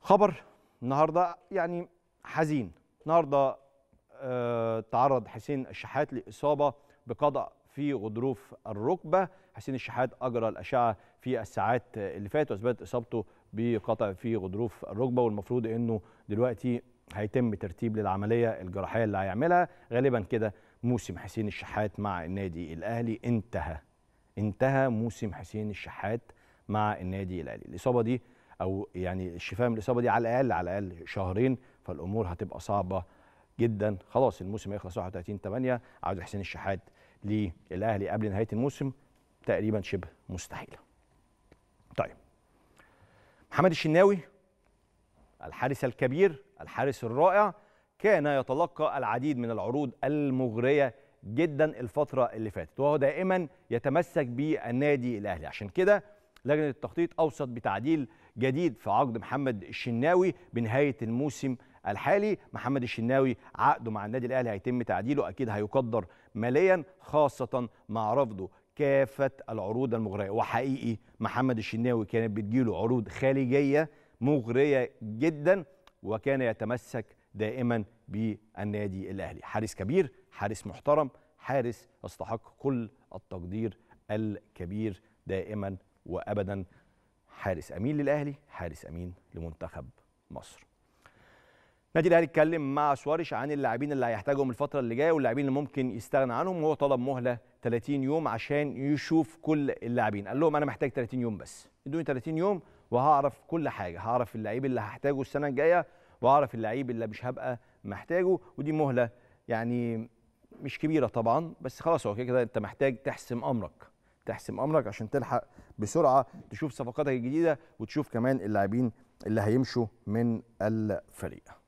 خبر النهارده يعني حزين النهارده آه، تعرض حسين الشحات لاصابه بقضاء في غضروف الركبه حسين الشحات اجرى الاشعه في الساعات اللي فاتت واثبتت اصابته بقطع في غضروف الركبه والمفروض انه دلوقتي هيتم ترتيب للعمليه الجراحيه اللي هيعملها غالبا كده موسم حسين الشحات مع النادي الاهلي انتهى انتهى موسم حسين الشحات مع النادي الاهلي الاصابه دي او يعني الشفاء من الاصابه دي على الاقل على الاقل شهرين فالامور هتبقى صعبه جدا خلاص الموسم هيخلص 31 8 عاوز حسين الشحات للاهلي قبل نهايه الموسم تقريبا شبه مستحيله. طيب محمد الشناوي الحارس الكبير الحارس الرائع كان يتلقى العديد من العروض المغريه جدا الفتره اللي فاتت وهو دائما يتمسك بالنادي الاهلي عشان كده لجنه التخطيط اوصت بتعديل جديد في عقد محمد الشناوي بنهايه الموسم الحالي محمد الشناوي عقده مع النادي الاهلي هيتم تعديله اكيد هيقدر ماليا خاصه مع رفضه كافه العروض المغريه وحقيقي محمد الشناوي كانت بتجيله عروض خارجيه مغريه جدا وكان يتمسك دائما بالنادي الاهلي حارس كبير حارس محترم حارس يستحق كل التقدير الكبير دائما وابدا حارس امين للاهلي حارس امين لمنتخب مصر النادي الاهلي اتكلم مع سواريش عن اللاعبين اللي هيحتاجهم الفتره اللي جايه واللاعبين اللي ممكن يستغنى عنهم وهو طلب مهله 30 يوم عشان يشوف كل اللاعبين قال لهم انا محتاج 30 يوم بس ادوني 30 يوم وهعرف كل حاجه هعرف اللعيب اللي هحتاجه السنه الجايه وهعرف اللعيب اللي مش هبقى محتاجه ودي مهله يعني مش كبيره طبعا بس خلاص هو كده انت محتاج تحسم امرك تحسم امرك عشان تلحق بسرعه تشوف صفقاتك الجديده وتشوف كمان اللاعبين اللي هيمشوا من الفريق